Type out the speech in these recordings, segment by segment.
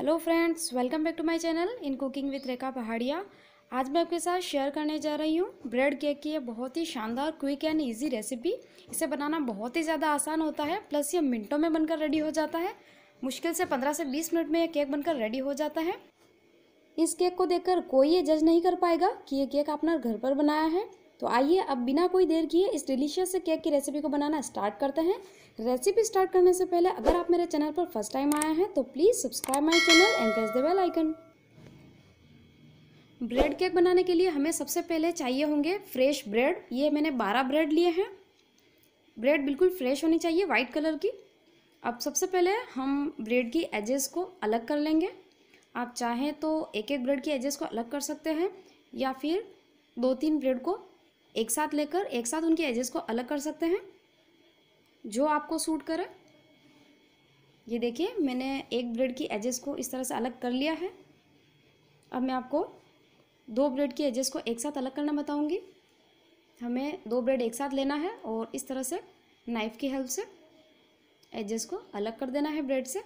hello friends welcome back to my channel in cooking with Rekha Pahadiya आज मैं आपके साथ शेयर करने जा रही हूँ ब्रेड केक की ये बहुत ही शानदार क्विक एंड इजी रेसिपी इसे बनाना बहुत ही ज़्यादा आसान होता है प्लस ये मिनटों में बनकर रेडी हो जाता है मुश्किल से पंद्रह से बीस मिनट में यह केक बनकर रेडी हो जाता है इस केक को देखकर कोई ये जज नहीं कर पाएगा कि ये केक आपने घर पर बनाया है तो आइए अब बिना कोई देर किए इस डिलीशियस केक की रेसिपी को बनाना स्टार्ट करते हैं रेसिपी स्टार्ट करने से पहले अगर आप मेरे चैनल पर फर्स्ट टाइम आए हैं तो please subscribe my channel and press the bell icon bread cake बनाने के लिए हमें सबसे पहले चाहिए होंगे फ्रेश ब्रेड ये मैंने बारह ब्रेड लिए हैं ब्रेड बिल्कुल फ्रेश होनी चाहिए वाइट कलर की अब सबसे पहले हम ब्रेड की एजेस को अलग कर लेंगे आप चाहें तो एक एक ब्रेड की एजेस को अलग कर सकते हैं या फिर दो तीन ब्रेड को एक साथ लेकर एक साथ उनके एजेस को अलग कर सकते हैं जो आपको सूट करे ये देखिए मैंने एक ब्रेड की एजेस को इस तरह से अलग कर लिया है अब मैं आपको दो ब्रेड की एजेस को एक साथ अलग करना बताऊंगी हमें दो ब्रेड एक साथ लेना है और इस तरह से नाइफ़ की हेल्प से एजेस को अलग कर देना है ब्रेड से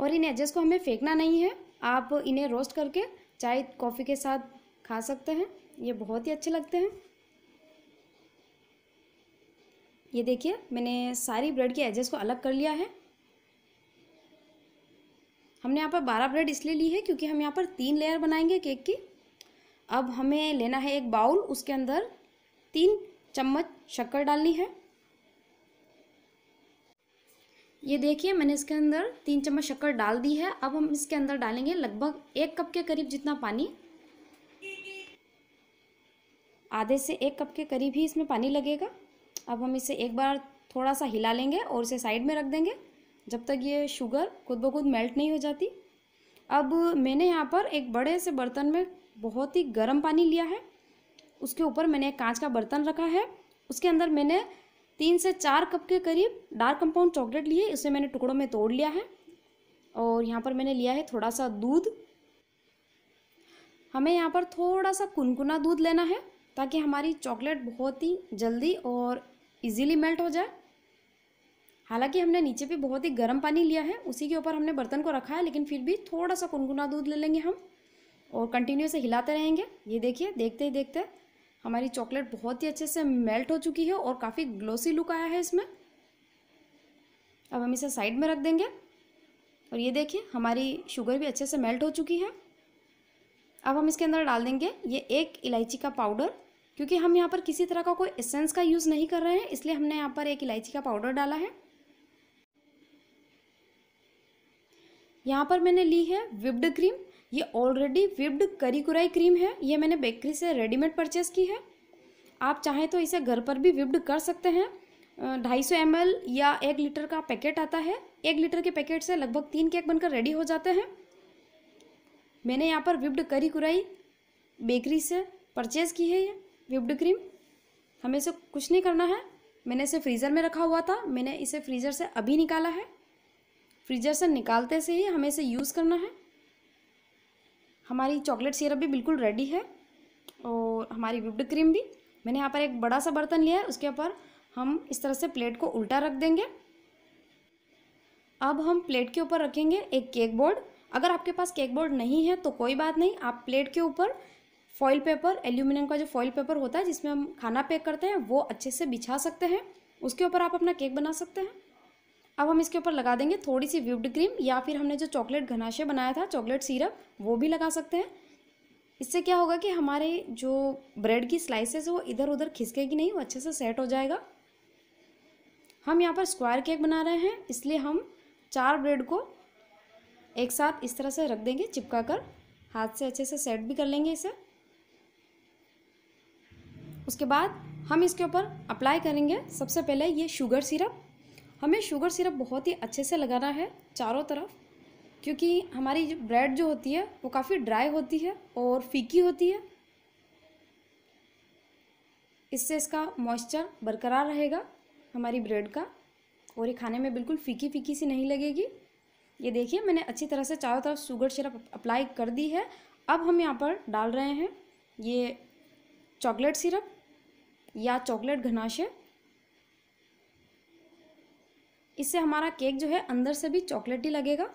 और इन एजेस को हमें फेंकना नहीं है आप इन्हें रोस्ट करके चाय कॉफ़ी के साथ खा सकते हैं ये बहुत ही अच्छे लगते हैं ये देखिए मैंने सारी ब्रेड के एजेस को अलग कर लिया है हमने यहाँ पर बारह ब्रेड इसलिए ली है क्योंकि हम यहाँ पर तीन लेयर बनाएंगे केक की अब हमें लेना है एक बाउल उसके अंदर तीन चम्मच शक्कर डालनी है ये देखिए मैंने इसके अंदर तीन चम्मच शक्कर डाल दी है अब हम इसके अंदर डालेंगे लगभग एक कप के करीब जितना पानी आधे से एक कप के करीब ही इसमें पानी लगेगा अब हम इसे एक बार थोड़ा सा हिला लेंगे और इसे साइड में रख देंगे जब तक ये शुगर खुद ब खुद मेल्ट नहीं हो जाती अब मैंने यहाँ पर एक बड़े से बर्तन में बहुत ही गर्म पानी लिया है उसके ऊपर मैंने एक कांच का बर्तन रखा है उसके अंदर मैंने तीन से चार कप के करीब डार्क कंपाउंड चॉकलेट लिए इसे मैंने टुकड़ों में तोड़ लिया है और यहाँ पर मैंने लिया है थोड़ा सा दूध हमें यहाँ पर थोड़ा सा कुनकुना दूध लेना है ताकि हमारी चॉकलेट बहुत ही जल्दी और इजीली मेल्ट हो जाए हालांकि हमने नीचे भी बहुत ही गर्म पानी लिया है उसी के ऊपर हमने बर्तन को रखा है लेकिन फिर भी थोड़ा सा कुनगुना दूध ले लेंगे हम और कंटिन्यू से हिलाते रहेंगे ये देखिए देखते ही देखते हमारी चॉकलेट बहुत ही अच्छे से मेल्ट हो चुकी है और काफ़ी ग्लोसी लुक आया है इसमें अब हम इसे साइड में रख देंगे और ये देखिए हमारी शुगर भी अच्छे से मेल्ट हो चुकी है अब हम इसके अंदर डाल देंगे ये एक इलायची का पाउडर क्योंकि हम यहाँ पर किसी तरह का कोई एसेंस का यूज़ नहीं कर रहे हैं इसलिए हमने यहाँ पर एक इलायची का पाउडर डाला है यहाँ पर मैंने ली है विप्ड क्रीम ये ऑलरेडी विप्ड करीकुराई क्रीम है ये मैंने बेकरी से रेडीमेड परचेस की है आप चाहें तो इसे घर पर भी विप्ड कर सकते हैं ढाई सौ एम या एक लीटर का पैकेट आता है एक लीटर के पैकेट से लगभग तीन केक बनकर रेडी हो जाते हैं मैंने यहाँ पर विप्ड करी कुराई बेकरी से परचेज़ की है ये विप्ड क्रीम हमें इसे कुछ नहीं करना है मैंने इसे फ्रीज़र में रखा हुआ था मैंने इसे फ्रीज़र से अभी निकाला है फ्रीज़र से निकालते से ही हमें इसे यूज़ करना है हमारी चॉकलेट सिरप भी बिल्कुल रेडी है और हमारी विप्ड क्रीम भी मैंने यहाँ पर एक बड़ा सा बर्तन लिया है उसके ऊपर हम इस तरह से प्लेट को उल्टा रख देंगे अब हम प्लेट के ऊपर रखेंगे एक केक बोर्ड अगर आपके पास केक बोर्ड नहीं है तो कोई बात नहीं आप प्लेट के ऊपर फॉइल पेपर एल्यूमिनियम का जो फॉइल पेपर होता है जिसमें हम खाना पैक करते हैं वो अच्छे से बिछा सकते हैं उसके ऊपर आप अपना केक बना सकते हैं अब हम इसके ऊपर लगा देंगे थोड़ी सी व्यूड क्रीम या फिर हमने जो चॉकलेट घनाशे बनाया था चॉकलेट सिरप वो भी लगा सकते हैं इससे क्या होगा कि हमारे जो ब्रेड की स्लाइसेस है वो इधर उधर खिसकेगी नहीं वो अच्छे से सेट हो जाएगा हम यहाँ पर स्क्वायर केक बना रहे हैं इसलिए हम चार ब्रेड को एक साथ इस तरह से रख देंगे चिपका कर हाथ से अच्छे से सेट भी कर लेंगे इसे उसके बाद हम इसके ऊपर अप्लाई करेंगे सबसे पहले ये शुगर सिरप हमें शुगर सिरप बहुत ही अच्छे से लगाना है चारों तरफ क्योंकि हमारी जो ब्रेड जो होती है वो काफ़ी ड्राई होती है और फीकी होती है इससे इसका मॉइस्चर बरकरार रहेगा हमारी ब्रेड का और ये खाने में बिल्कुल फीकी फीकी सी नहीं लगेगी ये देखिए मैंने अच्छी तरह से चारों तरफ शुगर सिरप अप्लाई कर दी है अब हम यहाँ पर डाल रहे हैं ये चॉकलेट सिरप या चॉकलेट घनाशय इससे हमारा केक जो है अंदर से भी चॉकलेट ही लगेगा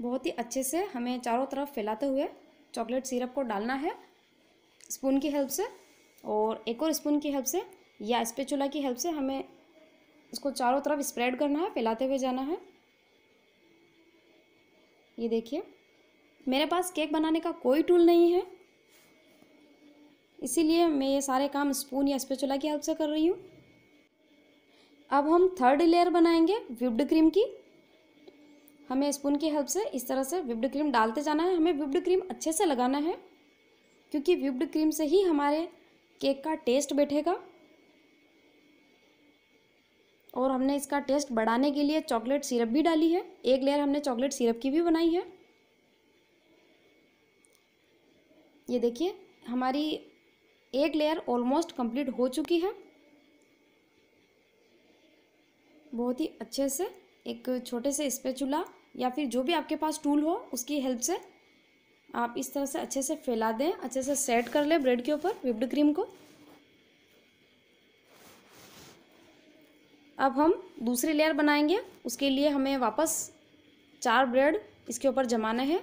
बहुत ही अच्छे से हमें चारों तरफ फैलाते हुए चॉकलेट सिरप को डालना है स्पून की हेल्प से और एक और स्पून की हेल्प से या स्पेचुला की हेल्प से हमें इसको चारों तरफ स्प्रेड करना है फैलाते हुए जाना है ये देखिए मेरे पास केक बनाने का कोई टूल नहीं है इसीलिए मैं ये सारे काम स्पून या स्पेचुला की हेल्प से कर रही हूँ अब हम थर्ड लेयर बनाएंगे विप्ड क्रीम की हमें स्पून की हेल्प से इस तरह से विप्ड क्रीम डालते जाना है हमें विप्ड क्रीम अच्छे से लगाना है क्योंकि विप्ड क्रीम से ही हमारे केक का टेस्ट बैठेगा और हमने इसका टेस्ट बढ़ाने के लिए चॉकलेट सिरप भी डाली है एक लेयर हमने चॉकलेट सिरप की भी बनाई है ये देखिए हमारी एक लेयर ऑलमोस्ट कंप्लीट हो चुकी है बहुत ही अच्छे से एक छोटे से स्पेचुला या फिर जो भी आपके पास टूल हो उसकी हेल्प से आप इस तरह से अच्छे से फैला दें अच्छे से सेट कर लें ब्रेड के ऊपर विप्ड क्रीम को अब हम दूसरी लेयर बनाएंगे उसके लिए हमें वापस चार ब्रेड इसके ऊपर जमाना है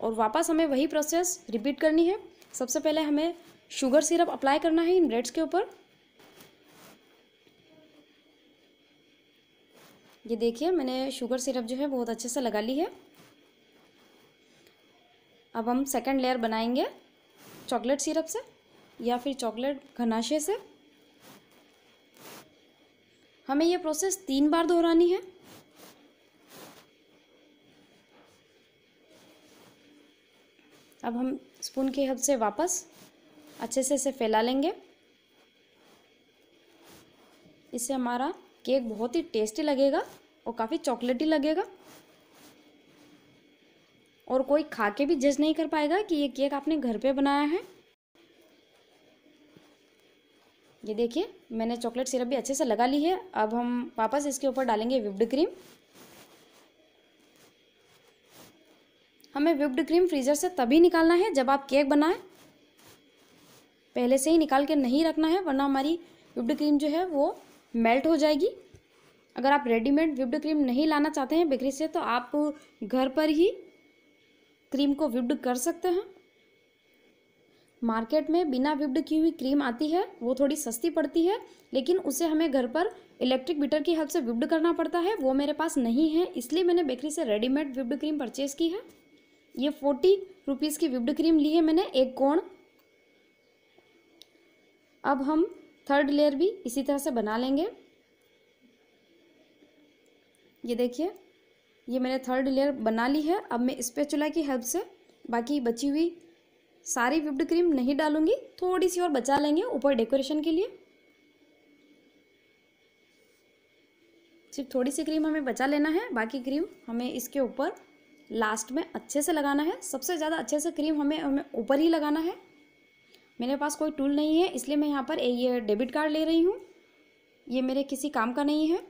और वापस हमें वही प्रोसेस रिपीट करनी है सबसे पहले हमें शुगर सिरप अप्लाई करना है इन ब्रेड्स के ऊपर ये देखिए मैंने शुगर सिरप जो है बहुत अच्छे से लगा ली है अब हम सेकंड लेयर बनाएंगे चॉकलेट सिरप से या फिर चॉकलेट घनाशे से हमें ये प्रोसेस तीन बार दोहरानी है अब हम स्पून के हब से वापस अच्छे से इसे फैला लेंगे इससे हमारा केक बहुत ही टेस्टी लगेगा और काफ़ी चॉकलेटी लगेगा और कोई खा के भी जज नहीं कर पाएगा कि ये केक आपने घर पे बनाया है ये देखिए मैंने चॉकलेट सिरप भी अच्छे से लगा ली है अब हम वापस इसके ऊपर डालेंगे विप्ड क्रीम हमें विप्ड क्रीम फ्रीज़र से तभी निकालना है जब आप केक बनाएं पहले से ही निकाल के नहीं रखना है वरना हमारी विप्ड क्रीम जो है वो मेल्ट हो जाएगी अगर आप रेडीमेड विप्ड क्रीम नहीं लाना चाहते हैं बेकरी से तो आप घर पर ही क्रीम को विप्ड कर सकते हैं मार्केट में बिना विप्ड की हुई क्रीम आती है वो थोड़ी सस्ती पड़ती है लेकिन उसे हमें घर पर इलेक्ट्रिक बीटर की हेल्प से विप्ड करना पड़ता है वो मेरे पास नहीं है इसलिए मैंने बेकरी से रेडीमेड विप्ड क्रीम परचेज़ की है ये फोर्टी रुपीज़ की विप्ड क्रीम ली है मैंने एक कोण अब हम थर्ड लेयर भी इसी तरह से बना लेंगे ये देखिए ये मैंने थर्ड लेयर बना ली है अब मैं स्पेचुला की हेल्प से बाकी बची हुई सारी विप्ड क्रीम नहीं डालूंगी थोड़ी सी और बचा लेंगे ऊपर डेकोरेशन के लिए सिर्फ थोड़ी सी क्रीम हमें बचा लेना है बाकी क्रीम हमें इसके ऊपर लास्ट में अच्छे से लगाना है सबसे ज़्यादा अच्छे से क्रीम हमें हमें ऊपर ही लगाना है मेरे पास कोई टूल नहीं है इसलिए मैं यहाँ पर ये डेबिट कार्ड ले रही हूँ ये मेरे किसी काम का नहीं है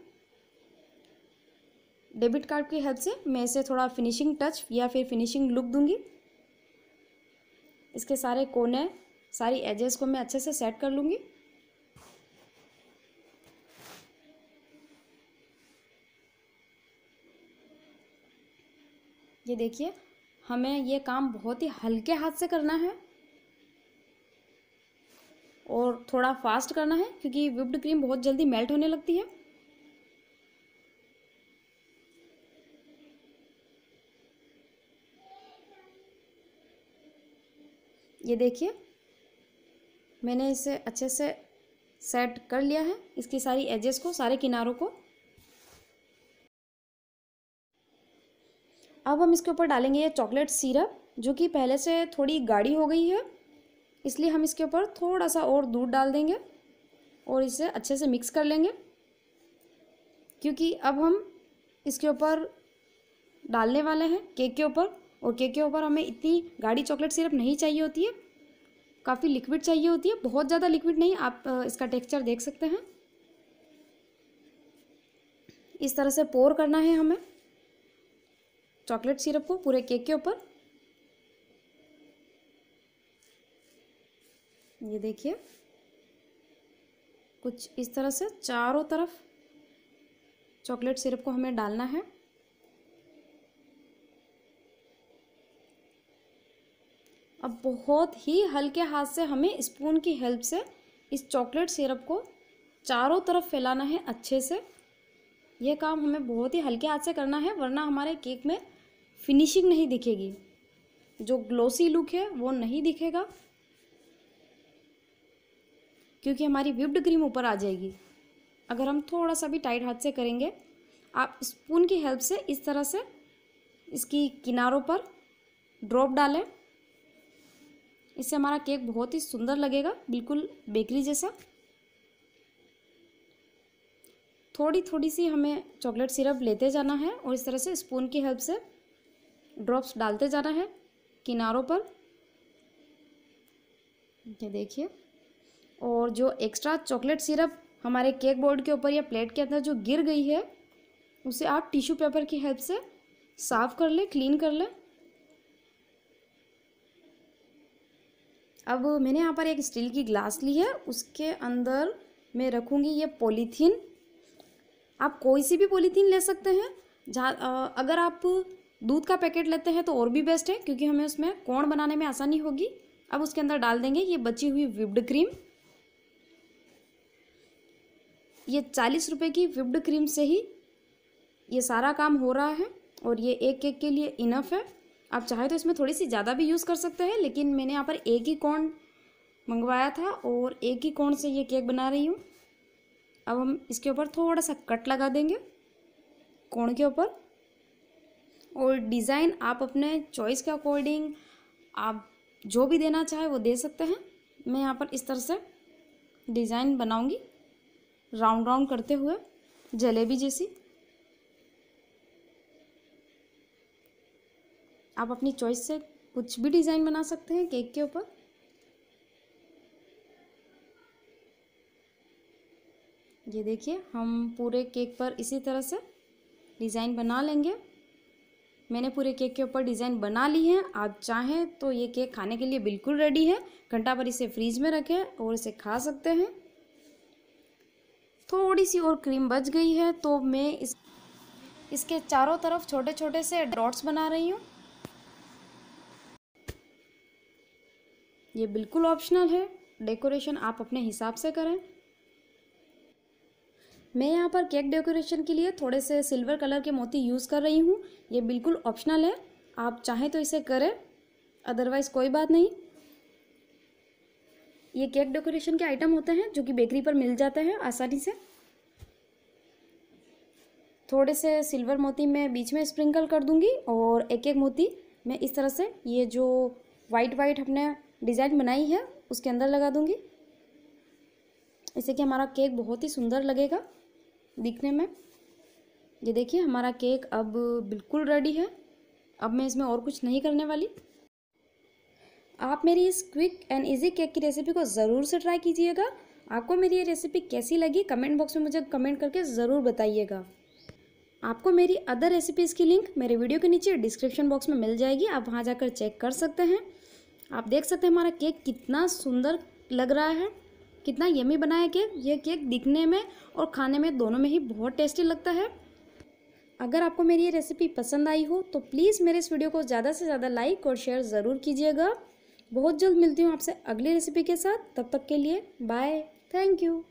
डेबिट कार्ड की हेल्प से मैं इसे थोड़ा फिनिशिंग टच या फिर फिनिशिंग लुक दूंगी इसके सारे कोने सारी एजेस को मैं अच्छे से सेट कर लूँगी ये देखिए हमें ये काम बहुत ही हल्के हाथ से करना है और थोड़ा फास्ट करना है क्योंकि विप्ड क्रीम बहुत जल्दी मेल्ट होने लगती है ये देखिए मैंने इसे अच्छे से सेट कर लिया है इसकी सारी एजेस को सारे किनारों को अब हम इसके ऊपर डालेंगे ये चॉकलेट सिरप जो कि पहले से थोड़ी गाढ़ी हो गई है इसलिए हम इसके ऊपर थोड़ा सा और दूध डाल देंगे और इसे अच्छे से मिक्स कर लेंगे क्योंकि अब हम इसके ऊपर डालने वाले हैं केक के ऊपर और केक के ऊपर हमें इतनी गाढ़ी चॉकलेट सिरप नहीं चाहिए होती है काफ़ी लिक्विड चाहिए होती है बहुत ज़्यादा लिक्विड नहीं आप इसका टेक्सचर देख सकते हैं इस तरह से पोर करना है हमें चॉकलेट सिरप को पूरे केक के ऊपर ये देखिए कुछ इस तरह से चारों तरफ चॉकलेट सिरप को हमें डालना है अब बहुत ही हल्के हाथ से हमें स्पून की हेल्प से इस चॉकलेट सिरप को चारों तरफ फैलाना है अच्छे से यह काम हमें बहुत ही हल्के हाथ से करना है वरना हमारे केक में फिनिशिंग नहीं दिखेगी जो ग्लोसी लुक है वो नहीं दिखेगा क्योंकि हमारी विप्ड क्रीम ऊपर आ जाएगी अगर हम थोड़ा सा भी टाइट हाथ से करेंगे आप स्पून की हेल्प से इस तरह से इसकी किनारों पर ड्रॉप डालें इससे हमारा केक बहुत ही सुंदर लगेगा बिल्कुल बेकरी जैसा थोड़ी थोड़ी सी हमें चॉकलेट सिरप लेते जाना है और इस तरह से स्पून की हेल्प से ड्रॉप्स डालते जाना है किनारों पर ये देखिए और जो एक्स्ट्रा चॉकलेट सिरप हमारे केक बोर्ड के ऊपर या प्लेट के अंदर जो गिर गई है उसे आप टिश्यू पेपर की हेल्प से साफ़ कर लें क्लीन कर लें अब मैंने यहाँ पर एक स्टील की ग्लास ली है उसके अंदर मैं रखूँगी ये पॉलीथीन आप कोई सी भी पॉलीथीन ले सकते हैं जहाँ अगर आप दूध का पैकेट लेते हैं तो और भी बेस्ट है क्योंकि हमें उसमें कोण बनाने में आसानी होगी अब उसके अंदर डाल देंगे ये बची हुई विप्ड क्रीम ये चालीस रुपये की विप्ड क्रीम से ही ये सारा काम हो रहा है और ये एक केक के लिए इनफ है आप चाहे तो इसमें थोड़ी सी ज़्यादा भी यूज़ कर सकते हैं लेकिन मैंने यहाँ पर एक ही कोण मंगवाया था और एक ही कोण से ये केक बना रही हूँ अब हम इसके ऊपर थोड़ा सा कट लगा देंगे कोण के ऊपर और डिज़ाइन आप अपने चॉइस के अकॉर्डिंग आप जो भी देना चाहे वो दे सकते हैं मैं यहाँ पर इस तरह से डिज़ाइन बनाऊँगी राउंड राउंड करते हुए जलेबी जैसी आप अपनी चॉइस से कुछ भी डिज़ाइन बना सकते हैं केक के ऊपर ये देखिए हम पूरे केक पर इसी तरह से डिज़ाइन बना लेंगे मैंने पूरे केक के ऊपर डिज़ाइन बना ली है आप चाहें तो ये केक खाने के लिए बिल्कुल रेडी है घंटा पर इसे फ्रीज में रखें और इसे खा सकते हैं थोड़ी सी और क्रीम बच गई है तो मैं इस इसके चारों तरफ छोटे छोटे से डॉट्स बना रही हूँ ये बिल्कुल ऑप्शनल है डेकोरेशन आप अपने हिसाब से करें मैं यहाँ पर केक डेकोरेशन के लिए थोड़े से सिल्वर कलर के मोती यूज़ कर रही हूँ ये बिल्कुल ऑप्शनल है आप चाहें तो इसे करें अदरवाइज़ कोई बात नहीं ये केक डेकोरेशन के आइटम होते हैं जो कि बेकरी पर मिल जाते हैं आसानी से थोड़े से सिल्वर मोती मैं बीच में स्प्रिंकल कर दूंगी और एक एक मोती मैं इस तरह से ये जो वाइट वाइट हमने डिज़ाइन बनाई है उसके अंदर लगा दूंगी इससे कि हमारा केक बहुत ही सुंदर लगेगा दिखने में ये देखिए हमारा केक अब बिल्कुल रेडी है अब मैं इसमें और कुछ नहीं करने वाली आप मेरी इस क्विक एंड इजी केक की रेसिपी को ज़रूर से ट्राई कीजिएगा आपको मेरी ये रेसिपी कैसी लगी कमेंट बॉक्स में मुझे कमेंट करके ज़रूर बताइएगा आपको मेरी अदर रेसिपीज़ की लिंक मेरे वीडियो के नीचे डिस्क्रिप्शन बॉक्स में मिल जाएगी आप वहाँ जाकर चेक कर सकते हैं आप देख सकते हैं हमारा केक कितना सुंदर लग रहा है कितना यमी बना है केक यह केक दिखने में और खाने में दोनों में ही बहुत टेस्टी लगता है अगर आपको मेरी ये रेसिपी पसंद आई हो तो प्लीज़ मेरे इस वीडियो को ज़्यादा से ज़्यादा लाइक और शेयर ज़रूर कीजिएगा बहुत जल्द मिलती हूँ आपसे अगली रेसिपी के साथ तब तक के लिए बाय थैंक यू